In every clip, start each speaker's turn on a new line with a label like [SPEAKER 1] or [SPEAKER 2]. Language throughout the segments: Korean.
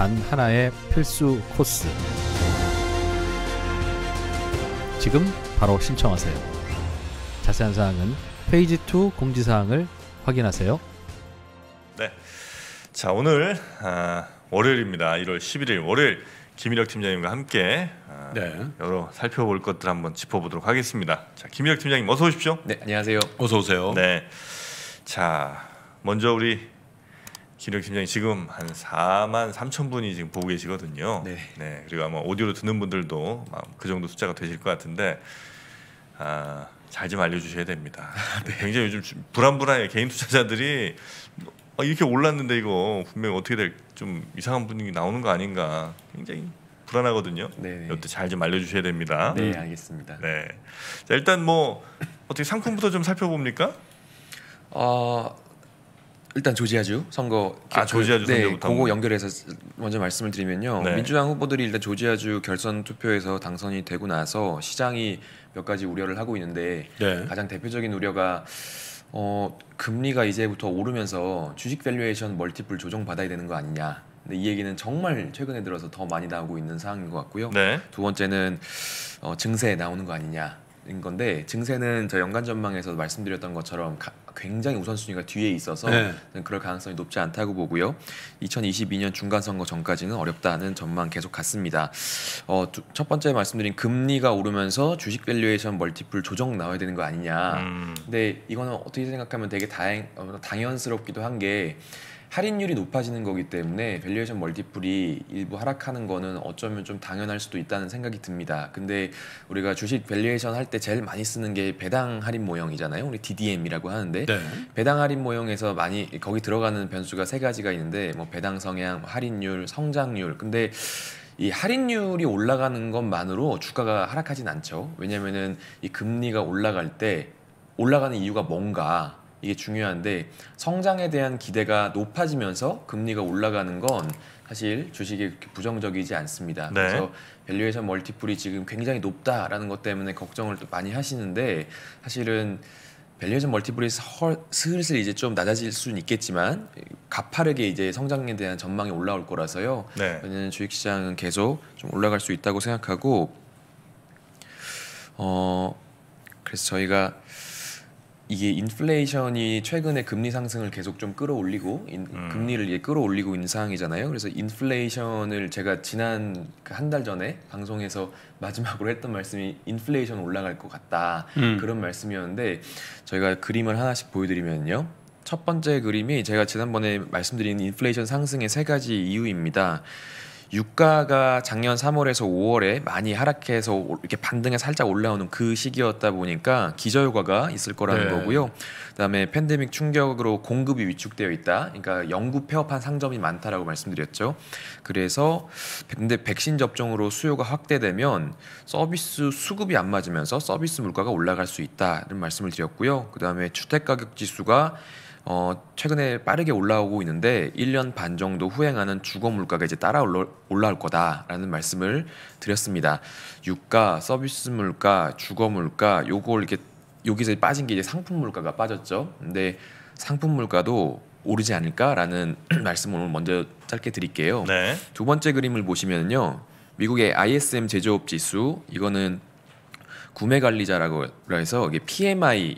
[SPEAKER 1] 단 하나의 필수 코스. 지금 바로 신청하세요. 자세한 사항은 페이지 2 공지사항을 확인하세요.
[SPEAKER 2] 네. 자, 오늘 아, 월요일입니다. 1월 11일 월요일 김일혁 팀장님과 함께 아, 네. 여러 살펴볼 것들 한번 짚어보도록 하겠습니다. 자, 김일혁 팀장님 어서 오십시오. 네, 안녕하세요. 어서 오세요. 네. 자, 먼저 우리 기력심장이 지금 한 4만 3천 분이 지금 보고 계시거든요. 네. 네. 그리고 아마 오디오로 듣는 분들도 그 정도 숫자가 되실 것 같은데 아, 잘좀 알려주셔야 됩니다. 네. 굉장히 요즘 불안불안해 개인 투자자들이 아, 이렇게 올랐는데 이거 분명히 어떻게 될 좀 이상한 분위기 나오는 거 아닌가 굉장히 불안하거든요. 네. 이것도 네. 잘좀 알려주셔야 됩니다. 네, 알겠습니다. 네. 자 일단 뭐 어떻게 상품부터 좀 살펴봅니까? 어,
[SPEAKER 1] 일단 조지아주 선거 아 그 조지아주 그, 네, 그거 연결해서 먼저 말씀을 드리면요 네. 민주당 후보들이 일단 조지아주 결선 투표에서 당선이 되고 나서 시장이 몇 가지 우려를 하고 있는데 네. 가장 대표적인 우려가 어 금리가 이제부터 오르면서 주식 밸류에이션 멀티플 조정 받아야 되는 거 아니냐 근데 이 얘기는 정말 최근에 들어서 더 많이 나오고 있는 상황인 것 같고요 네. 두 번째는 어, 증세 나오는 거 아니냐 인 건데 증세는 저 연간 전망에서 말씀드렸던 것처럼 가, 굉장히 우선순위가 뒤에 있어서 네. 그럴 가능성이 높지 않다고 보고요. 2022년 중간 선거 전까지는 어렵다는 전망 계속 같습니다. 어, 두, 첫 번째 말씀드린 금리가 오르면서 주식 밸류에이션 멀티플 조정 나와야 되는 거 아니냐. 음. 근데 이거는 어떻게 생각하면 되게 다행, 어, 당연스럽기도 한게 할인율이 높아지는 거기 때문에 밸류에이션 멀티플이 일부 하락하는 거는 어쩌면 좀 당연할 수도 있다는 생각이 듭니다. 근데 우리가 주식 밸류에이션 할 때 제일 많이 쓰는 게 배당 할인 모형이잖아요. 우리 DDM이라고 하는데 네. 배당 할인 모형에서 많이 거기 들어가는 변수가 세 가지가 있는데 뭐 배당 성향, 뭐 할인율, 성장률. 근데 이 할인율이 올라가는 것만으로 주가가 하락하진 않죠. 왜냐면은 이 금리가 올라갈 때 올라가는 이유가 뭔가 이게 중요한데 성장에 대한 기대가 높아지면서 금리가 올라가는 건 사실 주식이 부정적이지 않습니다. 네. 그래서 밸류에이션 멀티플이 지금 굉장히 높다라는 것 때문에 걱정을 또 많이 하시는데 사실은 밸류에이션 멀티플이 슬슬 이제 좀 낮아질 수는 있겠지만 가파르게 이제 성장에 대한 전망이 올라올 거라서요. 네. 저는 주식시장은 계속 좀 올라갈 수 있다고 생각하고 어 그래서 저희가 이게 인플레이션이 최근에 금리 상승을 계속 좀 끌어올리고 인, 음. 금리를 이제 끌어올리고 있는 상황이잖아요. 그래서 인플레이션을 제가 지난 그 한달 전에 방송에서 마지막으로 했던 말씀이 인플레이션 올라갈 것 같다 음. 그런 말씀이었는데 저희가 그림을 하나씩 보여드리면요. 첫 번째 그림이 제가 지난번에 말씀드린 인플레이션 상승의 세 가지 이유입니다. 유가가 작년 3월에서 5월에 많이 하락해서 이렇게 반등에 살짝 올라오는 그 시기였다 보니까 기저효과가 있을 거라는 네. 거고요. 그다음에 팬데믹 충격으로 공급이 위축되어 있다. 그러니까 영구 폐업한 상점이 많다라고 말씀드렸죠. 그래서 근데 백신 접종으로 수요가 확대되면 서비스 수급이 안 맞으면서 서비스 물가가 올라갈 수 있다는 말씀을 드렸고요. 그다음에 주택 가격 지수가 어, 최근에 빠르게 올라오고 있는데 1년 반 정도 후행하는 주거 물가가 이제 따라 올라올 거다라는 말씀을 드렸습니다. 유가, 서비스 물가, 주거 물가 요걸 이렇게 여기서 빠진 게 이제 상품 물가가 빠졌죠. 근데 상품 물가도 오르지 않을까라는 말씀을 먼저 짧게 드릴게요. 네. 두 번째 그림을 보시면요. 미국의 ISM 제조업 지수 이거는 구매 관리자라고 해서 이게 PMI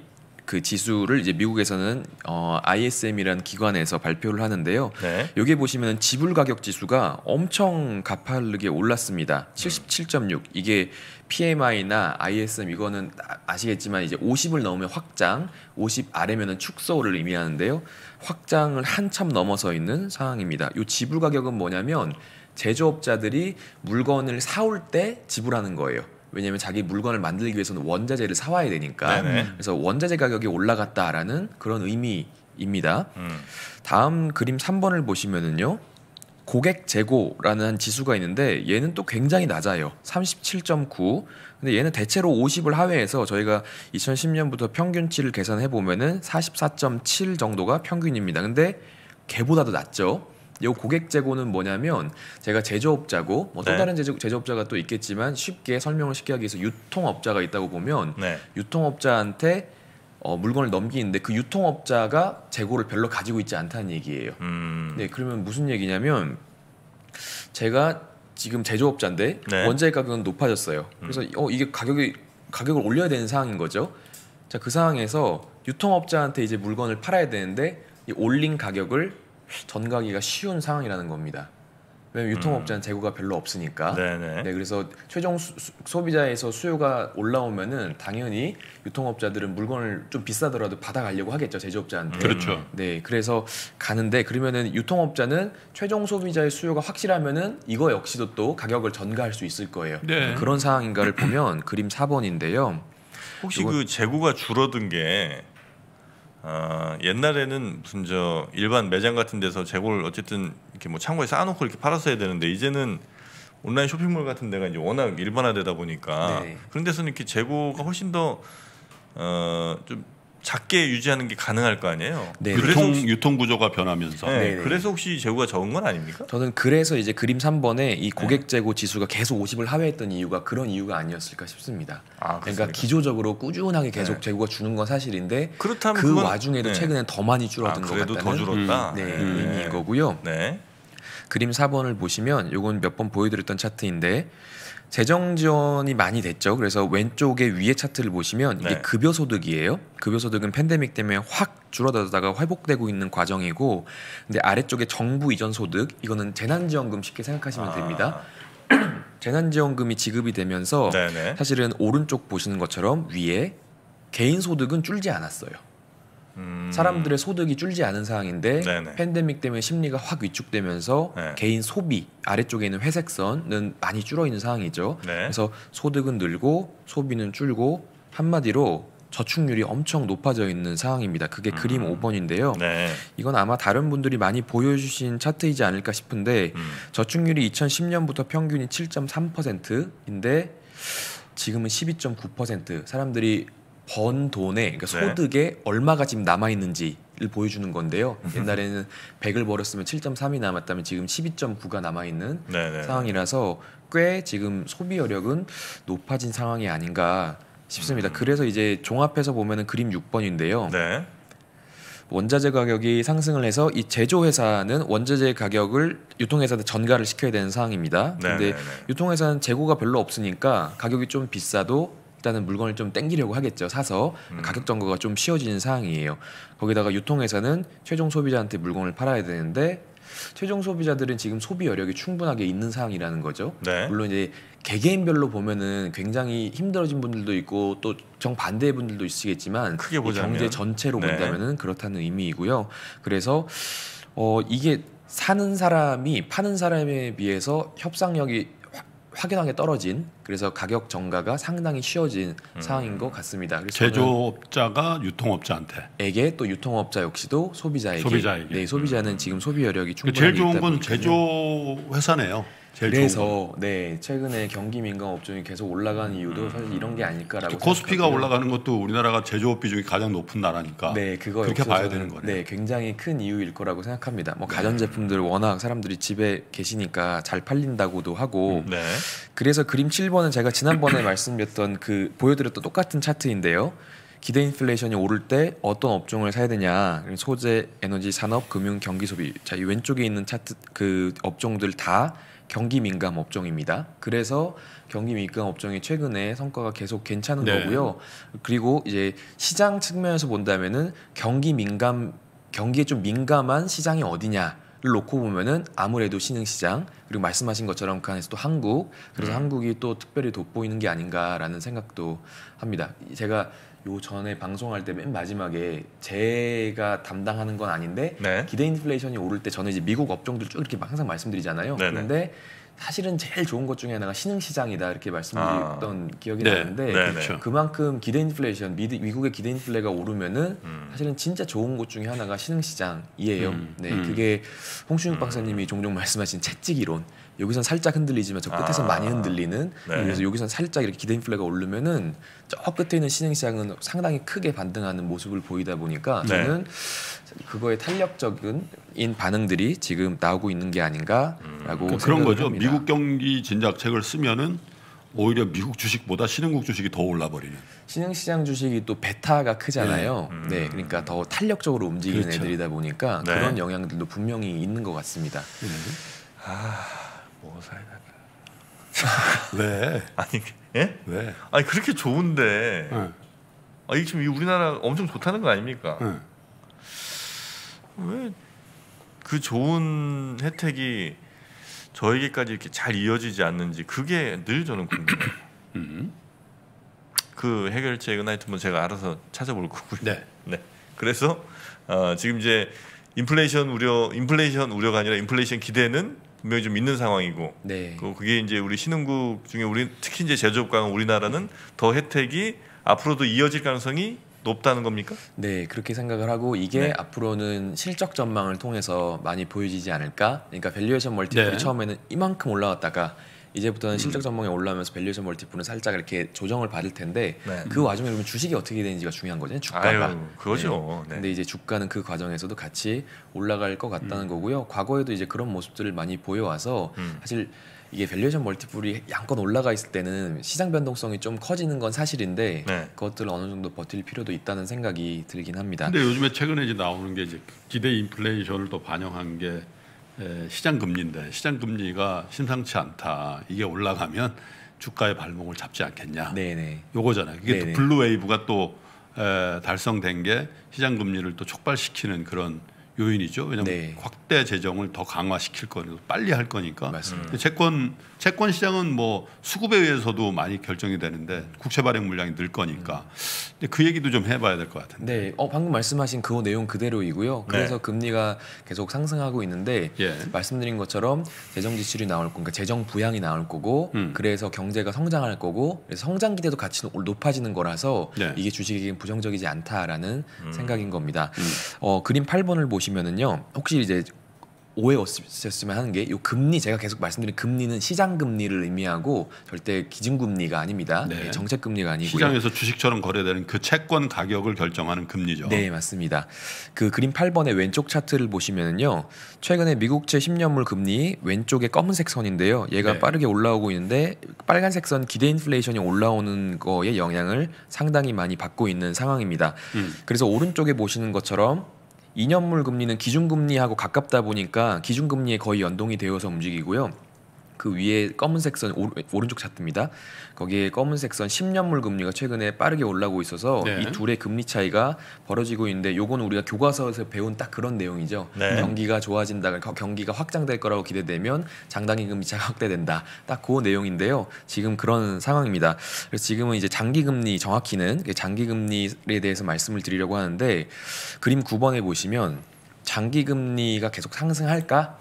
[SPEAKER 1] 그 지수를 이제 미국에서는 어, ISM이라는 기관에서 발표를 하는데요. 네. 여기 보시면 지불 가격 지수가 엄청 가파르게 올랐습니다. 77.6 음. 이게 PMI나 ISM 이거는 아, 아시겠지만 이제 50을 넘으면 확장, 50 아래면은 축소를 의미하는데요. 확장을 한참 넘어서 있는 상황입니다. 이 지불 가격은 뭐냐면 제조업자들이 물건을 사올 때 지불하는 거예요. 왜냐하면 자기 물건을 만들기 위해서는 원자재를 사와야 되니까 네네. 그래서 원자재 가격이 올라갔다라는 그런 의미입니다. 음. 다음 그림 3번을 보시면은요. 고객 재고라는 지수가 있는데 얘는 또 굉장히 낮아요. 37.9. 근데 얘는 대체로 50을 하회해서 저희가 2010년부터 평균치를 계산해 보면은 44.7 정도가 평균입니다. 근데 개보다도 낮죠. 이 고객 재고는 뭐냐면 제가 제조업자고 뭐또 네. 다른 제조, 제조업자가 또 있겠지만 쉽게 설명을 쉽게 하기 위해서 유통업자가 있다고 보면 네. 유통업자한테 어, 물건을 넘기는데 그 유통업자가 재고를 별로 가지고 있지 않다는 얘기예요. 음. 네, 그러면 무슨 얘기냐면 제가 지금 제조업자인데 네. 원자재 가격은 높아졌어요. 음. 그래서 어 이게 가격이 가격을 올려야 되는 상황인 거죠. 자, 그 상황에서 유통업자한테 이제 물건을 팔아야 되는데 이 올린 가격을 전가기가 쉬운 상황이라는 겁니다. 왜냐면 유통업자는 음. 재고가 별로 없으니까. 네네. 네, 그래서 최종 수, 소비자에서 수요가 올라오면은 당연히 유통업자들은 물건을 좀 비싸더라도 받아가려고 하겠죠 제조업자한테. 음. 그렇죠. 네, 그래서 가는데 그러면은 유통업자는 최종 소비자의 수요가 확실하면은 이거 역시도 또 가격을 전가할 수 있을 거예요. 네. 그런 상황인가를 보면 그림 4번인데요.
[SPEAKER 2] 혹시 이건... 그 재고가 줄어든 게 아, 옛날에는 무슨 저 일반 매장 같은 데서 재고를 어쨌든 이렇게 뭐 창고에 쌓아놓고 이렇게 팔았어야 되는데 이제는 온라인 쇼핑몰 같은 데가 이제 워낙 일반화되다 보니까 네. 그런 데서는 이렇게 재고가 훨씬 더 어, 좀 작게 유지하는 게 가능할 거 아니에요. 네. 유통 유통 구조가 변하면서. 네. 네. 그래서 혹시 재고가 적은 건 아닙니까?
[SPEAKER 1] 저는 그래서 이제 그림 3번에 이 네. 고객 재고 지수가 계속 50을 하회했던 이유가 그런 이유가 아니었을까 싶습니다. 아, 그러니까 기조적으로 꾸준하게 계속 네. 재고가 주는 건 사실인데 그렇다면 그 그건, 와중에도 최근엔 더 많이 줄어든 아, 것 같다는 더 줄었다. 음, 네, 의미인 거고요. 네. 그림 4번을 보시면 이건 몇 번 보여드렸던 차트인데 재정 지원이 많이 됐죠. 그래서 왼쪽에 위에 차트를 보시면 이게 네. 급여 소득이에요. 급여 소득은 팬데믹 때문에 확 줄어들다가 회복되고 있는 과정이고, 근데 아래쪽에 정부 이전 소득 이거는 재난지원금 쉽게 생각하시면 아. 됩니다. 재난지원금이 지급이 되면서 네네. 네. 사실은 오른쪽 보시는 것처럼 위에 개인 소득은 줄지 않았어요. 음. 사람들의 소득이 줄지 않은 상황인데 네네. 팬데믹 때문에 심리가 확 위축되면서 네. 개인 소비 아래쪽에 있는 회색선은 많이 줄어 있는 상황이죠. 네. 그래서 소득은 늘고 소비는 줄고 한마디로 저축률이 엄청 높아져 있는 상황입니다. 그게 음. 그림 5번인데요. 네. 이건 아마 다른 분들이 많이 보여주신 차트이지 않을까 싶은데 음. 저축률이 2010년부터 평균이 7.3%인데 지금은 12.9% 사람들이 번 돈에 그러니까 네. 소득에 얼마가 지금 남아 있는지 를 보여주는 건데요. 옛날에는 100을 벌었으면 7.3이 남았다면 지금 12.9가 남아 있는 상황이라서 꽤 지금 소비 여력은 높아진 상황이 아닌가 싶습니다. 음. 그래서 이제 종합해서 보면은 그림 6번인데요. 네. 원자재 가격이 상승을 해서 이 제조회사는 원자재 가격을 유통회사한테 전가를 시켜야 되는 상황입니다. 네, 근데 유통회사는 재고가 별로 없으니까 가격이 좀 비싸도 일단은 물건을 좀 땡기려고 하겠죠. 사서 음. 가격 정거가 좀 쉬워지는 상황이에요. 거기다가 유통에서는 최종 소비자한테 물건을 팔아야 되는데 최종 소비자들은 지금 소비 여력이 충분하게 있는 상황이라는 거죠. 네. 물론 이제 개개인별로 보면은 굉장히 힘들어진 분들도 있고 또 정반대의 분들도 있으겠지만 시 크게 보자면. 경제 전체로 네. 본다면은 그렇다는 의미이고요. 그래서 어 이게 사는 사람이 파는 사람에 비해서 협상력이 확연하게 떨어진 그래서 가격 정가가 상당히 쉬워진 음. 상황인 것 같습니다. 그래서
[SPEAKER 3] 제조업자가
[SPEAKER 1] 유통업자한테 에게 또 유통업자 역시도 소비자에게, 소비자에게. 네 소비자는 음. 지금 소비 여력이 충분히 제일 좋은 건 제조 회사네요. 그래서 네 최근에 경기 민간 업종이 계속 올라간 이유도 사실 음. 이런 게 아닐까라고 코스피가 생각 올라가는
[SPEAKER 3] 것도 우리나라가 제조업 비중이 가장 높은 나라니까 네 그거 그렇게 봐야 되는 거네네 굉장히
[SPEAKER 1] 큰 이유일 거라고 생각합니다. 뭐 네. 가전 제품들 워낙 사람들이 집에 계시니까 잘 팔린다고도 하고 음, 네. 그래서 그림 7번은 제가 지난번에 말씀드렸던 그 보여드렸던 똑같은 차트인데요. 기대 인플레이션이 오를 때 어떤 업종을 사야 되냐 소재 에너지 산업 금융 경기 소비 자이 왼쪽에 있는 차트 그 업종들 다 경기 민감 업종입니다. 그래서 경기 민감 업종이 최근에 성과가 계속 괜찮은 네. 거고요. 그리고 이제 시장 측면에서 본다면은 경기 민감 경기에 좀 민감한 시장이 어디냐 를 놓고 보면은 아무래도 신흥 시장 그리고 말씀하신 것처럼 그 안에서 또 한국 그래서 음. 한국이 또 특별히 돋보이는 게 아닌가라는 생각도 합니다. 제가 요 전에 방송할 때 맨 마지막에 제가 담당하는 건 아닌데 네. 기대 인플레이션이 오를 때 저는 이제 미국 업종들 쭉 이렇게 항상 말씀드리잖아요. 네네. 그런데 사실은 제일 좋은 것 중에 하나가 신흥 시장이다 이렇게 말씀드렸던 아. 기억이 네. 나는데 네네. 그렇죠. 그만큼 기대 인플레이션 미드, 미국의 기대 인플레가 오르면은 음. 사실은 진짜 좋은 것 중에 하나가 신흥 시장이에요. 음. 네, 음. 그게 홍춘욱 음. 박사님이 종종 말씀하신 채찍 이론. 여기선 살짝 흔들리지만 저 끝에서 아. 많이 흔들리는 네. 그래서 여기선 살짝 이렇게 기대 인플레가 오르면은 저 끝에 있는 신행 시장은 상당히 크게 반등하는 모습을 보이다 보니까 네. 저는 그거에
[SPEAKER 3] 탄력적인 인 반응들이 지금 나오고 있는 게 아닌가라고 음. 그런 거죠. 합니다. 미국 경기 진작책을 쓰면은 오히려 미국 주식보다 신흥국 주식이 더 올라버리는. 신흥시장 주식이 또 베타가 크잖아요. 네, 음. 네 그러니까 더 탄력적으로 움직이는
[SPEAKER 1] 그렇죠. 애들이다
[SPEAKER 2] 보니까 네. 그런 영향들도 분명히 있는 것 같습니다. 음. 아... 뭐 사야 되까 왜? 네. 아니 그, 예? 왜? 네. 아니 그렇게 좋은데. 네. 아, 이 지금 이 우리나라 엄청 좋다는 거 아닙니까? 네. 왜그 좋은 혜택이 저에게까지 이렇게 잘 이어지지 않는지 그게 늘 저는 궁금해요. 음. 그 해결책 은하이트는 뭐 제가 알아서 찾아볼 거고요. 네. 네. 그래서 어, 지금 이제 인플레이션 우려, 인플레이션 우려가 아니라 인플레이션 기대는 분명히 좀 있는 상황이고 네. 또 그, 그게 이제 우리 신흥국 중에 우리 특히 이제 제조업 강한 우리나라는 더 혜택이 앞으로도 이어질 가능성이 높다는 겁니까? 네, 그렇게 생각을 하고 이게 네. 앞으로는
[SPEAKER 1] 실적 전망을 통해서 많이 보여지지 않을까? 그러니까 밸류에이션 멀티플이 네. 처음에는 이만큼 올라왔다가 이제부터는 실적 전망에 올라오면서 밸류에션 멀티플은 살짝 이렇게 조정을 받을 텐데 네. 그 와중에 그러면 주식이 어떻게 되는지가 중요한 거잖아요. 주가가. 아유, 그거죠. 네. 네. 근데 이제 주가는 그 과정에서도 같이 올라갈 것 같다는 음. 거고요. 과거에도 이제 그런 모습들을 많이 보여와서 음. 사실 이게 밸류에이션 멀티플이 양건 올라가 있을 때는 시장 변동성이 좀 커지는 건 사실인데 네. 그것들을 어느 정도 버틸 필요도 있다는 생각이 들긴
[SPEAKER 3] 합니다. 근데 요즘에 최근에 이제 나오는 게 이제 기대 인플레이션을 또 반영한 게 시장 금리인데 시장 금리가 심상치 않다. 이게 올라가면 주가의 발목을 잡지 않겠냐. 네네. 요거잖아요. 이게 또 블루웨이브가 또 에, 달성된 게 시장 금리를 또 촉발시키는 그런 요인이죠. 왜냐하면 네. 확대 재정을 더 강화시킬 거니까 빨리 할 거니까. 맞습니다. 채권 채권 시장은 뭐 수급에 의해서도 많이 결정이 되는데 국채 발행 물량이 늘 거니까. 음. 근데 그 얘기도 좀 해봐야 될 것 같은데. 네, 어 방금 말씀하신
[SPEAKER 1] 그 내용 그대로이고요. 네. 그래서 네. 금리가 계속 상승하고 있는데 예. 말씀드린 것처럼 재정 지출이 나올 거니까 그러니까 재정 부양이 나올 거고 음. 그래서 경제가 성장할 거고 그래서 성장 기대도 같이 높아지는 거라서 네. 이게 주식에겐 부정적이지 않다라는 음. 생각인 겁니다. 음. 어 그림 8번을 보시. 보시면은요 혹시 이제 오해 없으셨으면 하는 게이 금리 제가 계속 말씀드린 금리는 시장 금리를 의미하고 절대 기준 금리가 아닙니다. 네. 예, 정책 금리가 아니고요. 시장에서 주식처럼 거래되는 그 채권 가격을 결정하는 금리죠. 네, 맞습니다. 그 그림 8번의 왼쪽 차트를 보시면은요. 최근에 미국채 10년물 금리 왼쪽에 검은색 선인데요. 얘가 네. 빠르게 올라오고 있는데 빨간색 선 기대 인플레이션이 올라오는 거에 영향을 상당히 많이 받고 있는 상황입니다. 음. 그래서 오른쪽에 보시는 것처럼 2년물 금리는 기준금리하고 가깝다 보니까 기준금리에 거의 연동이 되어서 움직이고요. 그 위에 검은색 선 오른, 쪽 차트입니다. 거기에 검은색 선 10년물 금리가 최근에 빠르게 올라오고 있어서 네. 이 둘의 금리 차이가 벌어지고 있는데 요건 우리가 교과서에서 배운 딱 그런 내용이죠. 네. 경기가 좋아진다, 그러니까 경기가 확장될 거라고 기대되면 장단기 금리 차가 확대된다. 딱 그 내용인데요. 지금 그런 상황입니다. 그래서 지금은 이제 장기 금리 정확히는 장기 금리에 대해서 말씀을 드리려고 하는데 그림 9번에 보시면 장기 금리가 계속 상승할까?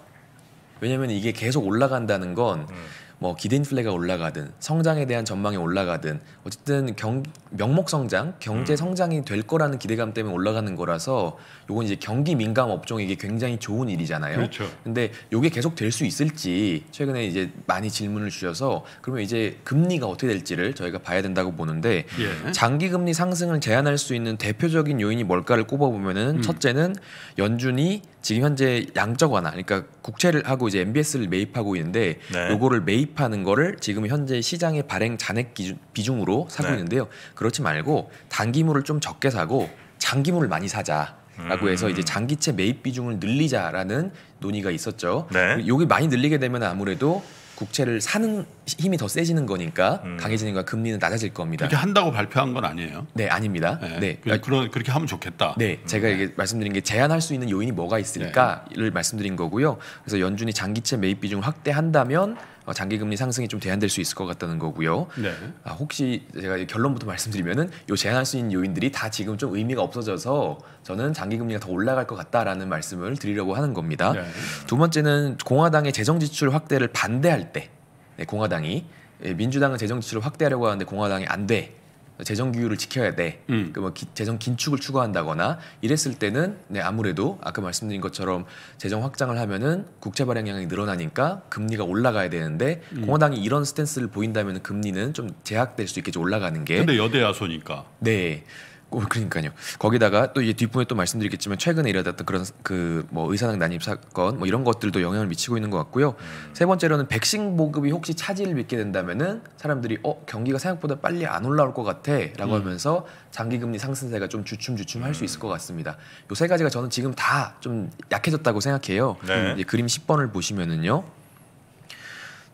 [SPEAKER 1] 왜냐면 이게 계속 올라간다는 건 음. 뭐 기대 인플레가 올라가든 성장에 대한 전망이 올라가든 어쨌든 경, 명목 성장, 경제 음. 성장이 될 거라는 기대감 때문에 올라가는 거라서 요건 이제 경기 민감 업종에 게 굉장히 좋은 일이잖아요. 그렇죠. 근데 요게 계속 될 수 있을지 최근에 이제 많이 질문을 주셔서 그러면 이제 금리가 어떻게 될지를 저희가 봐야 된다고 보는데 예. 장기 금리 상승을 제한할 수 있는 대표적인 요인이 뭘까를 꼽아 보면은 음. 첫째는 연준이 지금 현재 양적 완화 그러니까 국채를 하고 이제 MBS를 매입하고 있는데 네. 요거를 매입 구입하는 거를 지금 현재 시장의 발행 잔액 기준, 비중으로 사고 네. 있는데요. 그렇지 말고 단기물을 좀 적게 사고 장기물을 많이 사자. 라고 해서 음. 이제 장기채 매입 비중을 늘리자라는 논의가 있었죠. 네. 여기 많이 늘리게 되면 아무래도 국채를 사는 힘이 더 세지는 거니까 음. 강해지는 거 금리는 낮아질 겁니다. 그렇게 한다고 발표한 건 아니에요? 네, 아닙니다. 네. 네. 그러니까 그렇게 하면 좋겠다. 네, 음. 제가 네. 이게 말씀드린 게 제한할 수 있는 요인이 뭐가 있을까를 네. 말씀드린 거고요. 그래서 연준이 장기채 매입 비중 확대한다면 어, 장기 금리 상승이 좀제한될수 있을 것 같다는 거고요. 네. 아, 혹시 제가 결론부터 말씀드리면은 요 제한할 수 있는 요인들이 다 지금 좀 의미가 없어져서 저는 장기 금리가 더 올라갈 것 같다라는 말씀을 드리려고 하는 겁니다. 네. 두 번째는 공화당의 재정 지출 확대를 반대할 때 네, 공화당이 예, 민주당은 재정 지출을 확대하려고 하는데 공화당이 안 돼. 재정 규율을 지켜야 돼. 음. 그뭐 재정 긴축을 추구한다거나 이랬을 때는 네, 아무래도 아까 말씀드린 것처럼 재정 확장을 하면은 국채 발행량이 늘어나니까 금리가 올라가야 되는데 음. 공화당이 이런 스탠스를 보인다면 금리는 좀 제약될 수있게 올라가는 게. 근데 여대
[SPEAKER 3] 야소니까.
[SPEAKER 1] 네. 어, 그러니까요. 거기다가 또 이 뒷부분에 또 말씀드리겠지만 최근에 일어났던 그런 그 뭐 의사당 난입 사건 뭐 이런 것들도 영향을 미치고 있는 것 같고요. 음. 세 번째로는 백신 보급이 혹시 차질을 빚게 된다면은 사람들이 어 경기가 생각보다 빨리 안 올라올 것 같아라고 음. 하면서 장기 금리 상승세가 좀 주춤주춤 할수 음. 있을 것 같습니다. 요 세 가지가 저는 지금 다 좀 약해졌다고 생각해요. 네. 이제 그림 10번을 보시면은요.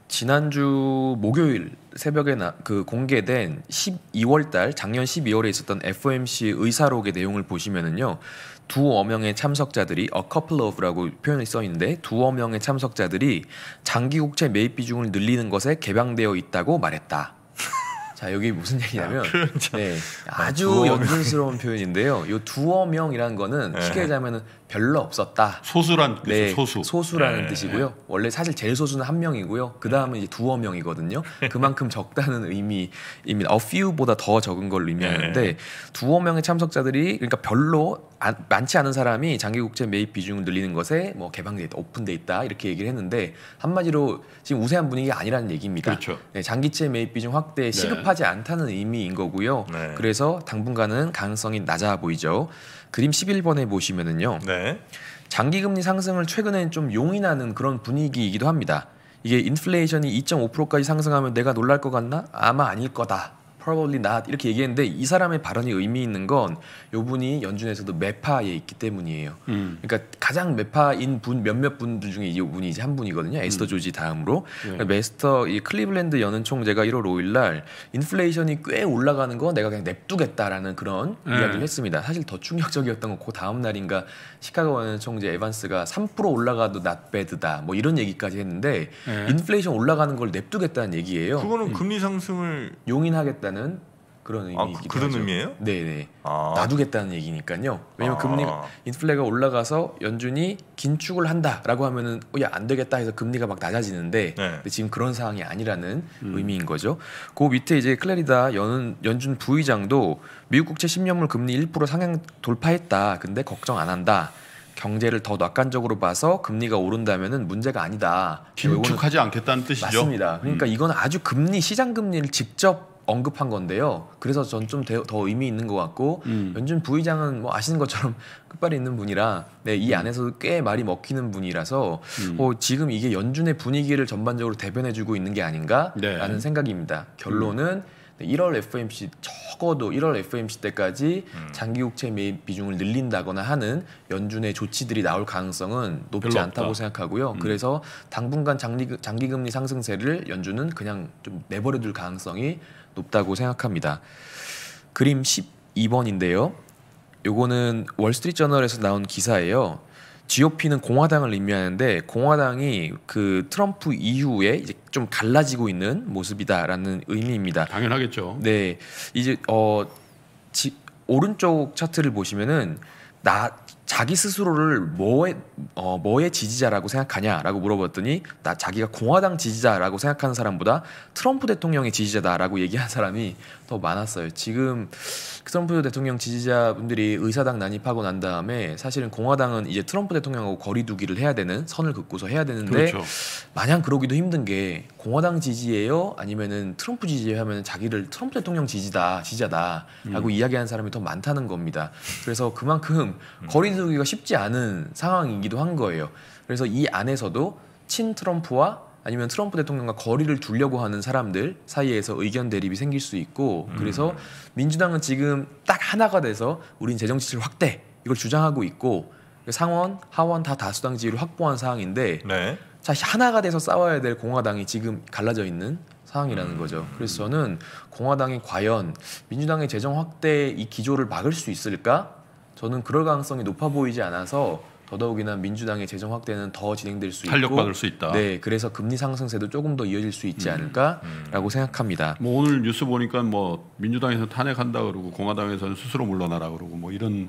[SPEAKER 1] 지난주 목요일 새벽에 나, 그 공개된 12월달 작년 12월에 있었던 FOMC 의사록의 내용을 보시면은요 두 어명의 참석자들이 a couple of라고 표현이 써 있는데 두 어명의 참석자들이 장기 국채 매입 비중을 늘리는 것에 개방되어 있다고 말했다. 자 여기 무슨 얘기냐면 아, 네, 아, 아주 연근스러운 표현인데요. 이 두어 명이라는 거는 네. 쉽게 얘기하면은 별로 없었다. 소수란 네, 소수. 소수라는 네, 네. 뜻이고요. 원래 사실 제일 소수는 한 명이고요. 그 다음은 이제 두어 명이거든요. 그만큼 적다는 의미입니다. A few보다 더 적은 걸 의미하는데 네. 두어 명의 참석자들이 그러니까 별로 아, 많지 않은 사람이 장기국제 매입 비중을 늘리는 것에 뭐 개방돼 있다, 오픈돼 있다 이렇게 얘기를 했는데 한마디로 지금 우세한 분위기가 아니라는 얘기입니다. 그렇죠. 네, 장기채 매입 비중 확대 네. 시급하지 않다는 의미인 거고요. 네. 그래서 당분간은 가능성이 낮아 보이죠. 그림 11번에 보시면은요. 네. 장기 금리 상승을 최근엔 좀 용인하는 그런 분위기이기도 합니다. 이게 인플레이션이 2.5%까지 상승하면 내가 놀랄 것 같나? 아마 아닐 거다. probably not 이렇게 얘기했는데 이 사람의 발언이 의미 있는 건 요분이 연준에서도 메파에 있기 때문이에요. 음. 그러니까 가장 메파인 분 몇몇 분들 중에 이분이 이제 한 분이거든요. 에스터 음. 조지 다음으로 네. 예. 메스터 그러니까 이 클리블랜드 연은 총재가 1월 5일 날 인플레이션이 꽤 올라가는 거 내가 그냥 냅두겠다라는 그런 음. 이야기를 했습니다. 사실 더 충격적이었던 건 그 다음 날인가 시카고 연은 총재 에반스가 3% 올라가도 낫배드다 뭐 이런 얘기까지 했는데 네. 인플레이션 올라가는 걸 냅두겠다는 얘기예요. 그거는 음. 금리 상승을 용인하겠다. 놔두겠다는 그런 아, 의미이기도 아, 그, 런 의미예요? 네네. 아. 놔두겠다는 얘기니까요. 왜냐면 아. 금리가 인플레가 올라가서 연준이 긴축을 한다라고 하면은 어, 야안 되겠다 해서 금리가 막 낮아지는데 네. 지금 그런 상황이 아니라는 음. 의미인 거죠. 그 밑에 이제 클레리다 연, 연준 부의장도 미국 국채 10년물 금리 1% 상향 돌파했다. 근데 걱정 안 한다. 경제를 더 낙관적으로 봐서 금리가 오른다면은 문제가 아니다. 긴축하지 않겠다는 뜻이죠. 맞습니다. 그러니까 음. 이건 아주 금리 시장 금리를 직접 언급한 건데요. 그래서 전 좀 더 의미 있는 것 같고 음. 연준 부의장은 뭐 아시는 것처럼 끝발이 있는 분이라 네, 이 음. 안에서도 꽤 말이 먹히는 분이라서 음. 어, 지금 이게 연준의 분위기를 전반적으로 대변해주고 있는 게 아닌가라는 네. 생각입니다. 결론은 음. 1월 FOMC 적어도 1월 FOMC 때까지 음. 장기 국채 매입 비중을 늘린다거나 하는 연준의 조치들이 나올 가능성은 높지 않다고 생각하고요. 음. 그래서 당분간 장기, 장기금리 상승세를 연준은 그냥 좀 내버려둘 가능성이 높다고 생각합니다. 그림 12번인데요. 요거는 월스트리트저널에서 나온 기사예요. GOP는 공화당을 의미하는데 공화당이 그 트럼프 이후에 이제 좀 갈라지고 있는 모습이다라는 의미입니다. 당연하겠죠. 네, 이제 어 지, 오른쪽 차트를 보시면은 나 자기 스스로를 뭐에 어, 뭐의 지지자라고 생각하냐라고 물어봤더니 나 자기가 공화당 지지자라고 생각하는 사람보다 트럼프 대통령의 지지자다라고 얘기한 사람이 더 많았어요. 지금 그 트럼프 대통령 지지자분들이 의사당 난입하고 난 다음에 사실은 공화당은 이제 트럼프 대통령하고 거리두기를 해야 되는 선을 긋고서 해야 되는데 그렇죠. 마냥 그러기도 힘든 게 공화당 지지예요 아니면은 트럼프 지지예요 하면 자기를 트럼프 대통령 지지다 지지자다라고 음. 이야기하는 사람이 더 많다는 겁니다. 그래서 그만큼 음. 거리두기 다루기가 쉽지 않은 상황이기도 한 거예요. 그래서 이 안에서도 친 트럼프와 아니면 트럼프 대통령과 거리를 두려고 하는 사람들 사이에서 의견 대립이 생길 수 있고 음. 그래서 음. 민주당은 지금 딱 하나가 돼서 우린 재정 지출 확대 이걸 주장하고 있고 상원 하원 다 다수당 지위를 확보한 상황인데 네. 자 하나가 돼서 싸워야 될 공화당이 지금 갈라져 있는 상황이라는 음. 거죠. 그래서 저는 공화당이 과연 민주당의 재정 확대 이 기조를 막을 수 있을까? 저는 그럴 가능성이 높아 보이지 않아서 더더욱이나 민주당의 재정 확대는 더 진행될 수 탄력 있고 탄력받을 수 있다. 네, 그래서 금리 상승세도 조금 더 이어질 수 있지 음,
[SPEAKER 3] 않을까라고 음. 생각합니다. 뭐 오늘 뉴스 보니까 뭐 민주당에서 탄핵한다 그러고 공화당에서는 스스로 물러나라 그러고 뭐 이런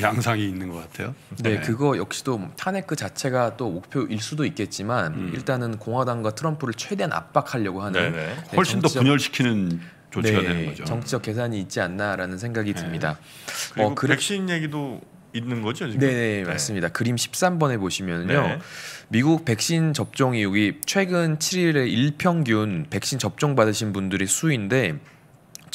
[SPEAKER 3] 양상이 있는 것 같아요. 네, 네. 그거 역시도
[SPEAKER 1] 탄핵 그 자체가 또 목표일 수도 있겠지만 음. 일단은 공화당과 트럼프를 최대한 압박하려고 하는 네, 네. 네 훨씬 정치적... 더
[SPEAKER 3] 분열시키는 조치가 네, 되는 거죠.
[SPEAKER 1] 정치적 계산이 있지 않나라는 생각이 네. 듭니다. 그리고 어, 그리... 백신 얘기도 있는 거죠 지금? 네네, 네, 네 맞습니다. 그림 13번에 보시면요, 네. 미국 백신 접종 이후기 최근 7일의 일평균 백신 접종 받으신 분들의 수인데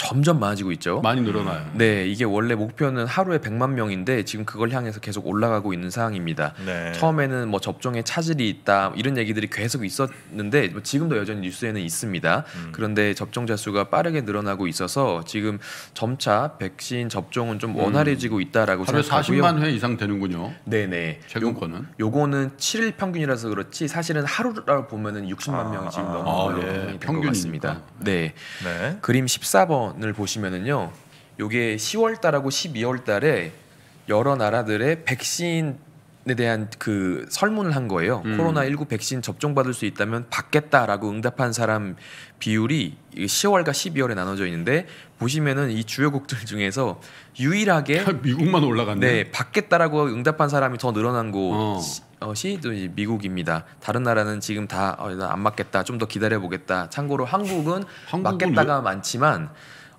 [SPEAKER 1] 점점 많아지고 있죠. 많이 늘어나요. 네, 이게 원래 목표는 하루에 100만 명인데 지금 그걸 향해서 계속 올라가고 있는 상황입니다. 네. 처음에는 뭐 접종에 차질이 있다 이런 얘기들이 계속 있었는데 뭐 지금도 여전히 뉴스에는 있습니다. 음. 그런데 접종자 수가 빠르게 늘어나고 있어서 지금 점차 백신 접종은 좀 음. 원활해지고 있다라고 음. 생각하고요. 40만
[SPEAKER 3] 회 이상 되는군요.
[SPEAKER 1] 네, 네. 최근 거는 요거는 7일 평균이라서 그렇지 사실은 하루라고 보면은 60만 아, 명이 지금 넘는 아, 걸 아, 예. 평균 같습니다. 네. 네. 그림 14번 표면을 보시면은요. 요게 10월 달하고 12월 달에 여러 나라들의 백신에 대한 그 설문을 한 거예요. 음. 코로나 19 백신 접종 받을 수 있다면 받겠다라고 응답한 사람 비율이 10월과 12월에 나눠져 있는데 보시면은 이 주요국들 중에서 유일하게 아, 미국만 올라갔네. 네, 받겠다라고 응답한 사람이 더 늘어난 곳. 것이 어. 어, 또 이제 미국입니다. 다른 나라는 지금 다안 어, 맞겠다, 좀 더 기다려 보겠다. 참고로 한국은, 한국은 맞겠다가 왜? 많지만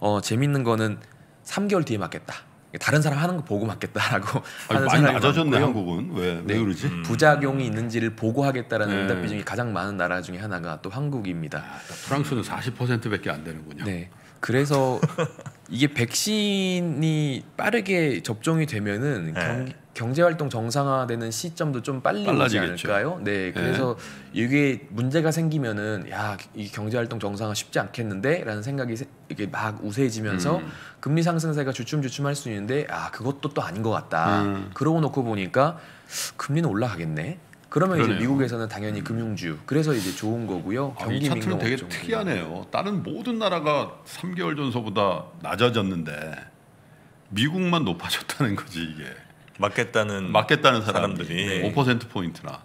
[SPEAKER 1] 어, 재밌는 거는 3개월 뒤에 맞겠다. 다른 사람 하는 거 보고 맞겠다라고 아니, 하는 많이 낮아졌네 한국은 왜, 네, 그러지? 음. 부작용이 있는지를 보고 하겠다라는 네. 응답 비중이 가장 많은 나라 중에 하나가 또 한국입니다. 야, 아, 프랑스는 40%밖에 안 되는군요. 네, 그래서 이게 백신이 빠르게 접종이 되면은 네. 경제 활동 정상화되는 시점도 좀 빨리 빨라지겠죠. 않을까요? 네, 예. 그래서 네. 이게 문제가 생기면은 야 이 경제 활동 정상화 쉽지 않겠는데라는 생각이 이게 막 우세해지면서 음. 금리 상승세가 주춤주춤할 수 있는데 아 그것도 또 아닌 것 같다. 음. 그러고 놓고 보니까 금리는 올라가겠네. 그러면 그러네요. 이제 미국에서는 당연히 음. 금융주 그래서 이제 좋은 거고요. 아, 경기 차트는 되게
[SPEAKER 3] 특이하네요. 다른 모든 나라가 3개월 전서보다 낮아졌는데 미국만 높아졌다는 거지 이게. 맞겠다는 맞겠다는 사람들이, 사람들이. 5% 포인트나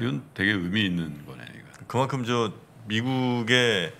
[SPEAKER 3] 이건 되게 의미 있는 거네. 이거. 그만큼 저 미국의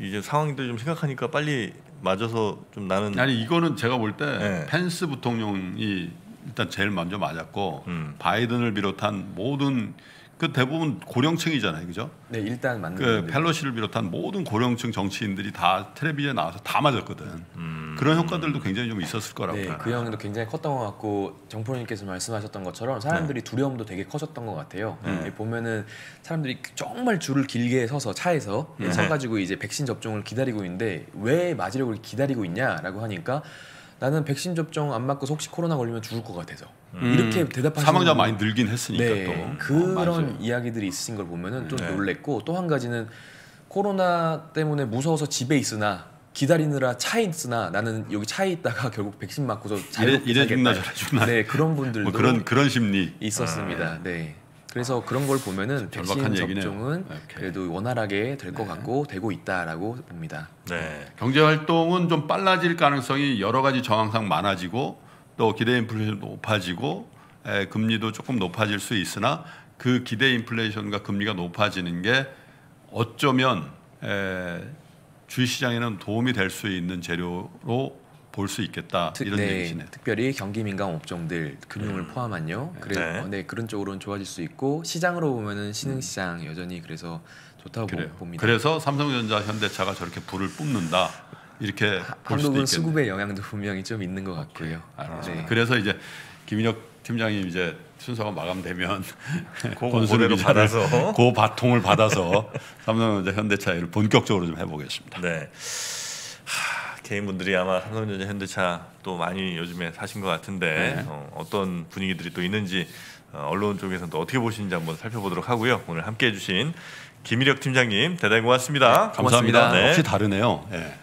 [SPEAKER 3] 이제 상황들 좀 생각하니까 빨리 맞아서 좀 나는 아니 이거는 제가 볼때 네. 펜스 부통령이 일단 제일 먼저 맞았고 음. 바이든을 비롯한 모든 그 대부분 고령층이잖아요, 그죠? 네, 일단 맞는. 그팰로시를 비롯한 모든 고령층 정치인들이 다 텔레비에 나와서 다 맞았거든. 음. 그런 효과들도 굉장히 좀 있었을 거라고. 네, 그 영향도 굉장히 컸던 것 같고 정프로님께서 말씀하셨던 것처럼 사람들이 네. 두려움도
[SPEAKER 1] 되게 커졌던 것 같아요. 네. 보면은 사람들이 정말 줄을 길게 서서 차에서 네. 서가지고 이제 백신 접종을 기다리고 있는데 왜 맞으려고 기다리고 있냐라고 하니까 나는 백신 접종 안 맞고 혹시 코로나 걸리면 죽을 것 같아서
[SPEAKER 3] 음. 이렇게 대답하시는 사망자 많이 늘긴 했으니까
[SPEAKER 1] 네, 또 그런 어, 이야기들이 있으신 걸 보면은 좀 네. 놀랬고 또 한 가지는 코로나 때문에 무서워서 집에 있으나 기다리느라 차에 있으나 나는 여기 차에 있다가 결국 백신 맞고서 이 이래 죽나 저래 죽나 네 그런 분들도 뭐 그런 그런 심리 있었습니다. 아,
[SPEAKER 3] 네. 그래서 그런 걸 보면은 백신 접종은
[SPEAKER 1] 그래도 원활하게 될것 네. 같고
[SPEAKER 3] 되고 있다라고 봅니다. 네. 경제 활동은 좀 빨라질 가능성이 여러 가지 정황상 많아지고 또 기대 인플레이션 높아지고 에, 금리도 조금 높아질 수 있으나 그 기대 인플레이션과 금리가 높아지는 게 어쩌면 에, 주시장에는 식 도움이 될 수 있는 재료로 볼 수 있겠다 특, 이런 네, 얘기시네요. 특별히 경기 민감 업종들 금융을 음. 포함한요. 네. 그래, 네. 네 그런 쪽으로는
[SPEAKER 1] 좋아질 수 있고 시장으로 보면은 신흥 시장 음. 여전히 그래서 좋다고 그래요. 봅니다. 그래서
[SPEAKER 3] 삼성전자, 현대차가 저렇게 불을 뿜는다. 이렇게 하, 볼수 수급의 영향도 분명히 좀 있는 것 같고요. 아, 네. 그래서 이제 김인혁 팀장님 이제 순서가 마감되면
[SPEAKER 2] 건수대 그 받아서 그 바통을 받아서 삼성전자 현대차를 본격적으로 좀 해보겠습니다. 네. 개인분들이 아마 삼성전자 현대차 또 많이 요즘에 사신 것 같은데 네. 어, 떤 분위기들이 또 있는지 어, 언론 쪽에서는 어떻게 보시는지 한번 살펴보도록 하고요. 오늘 함께해주신 김일혁 팀장님 대단히 고맙습니다. 네, 감사합니다. 고맙습니다. 네. 혹시
[SPEAKER 3] 다르네요.
[SPEAKER 2] 네.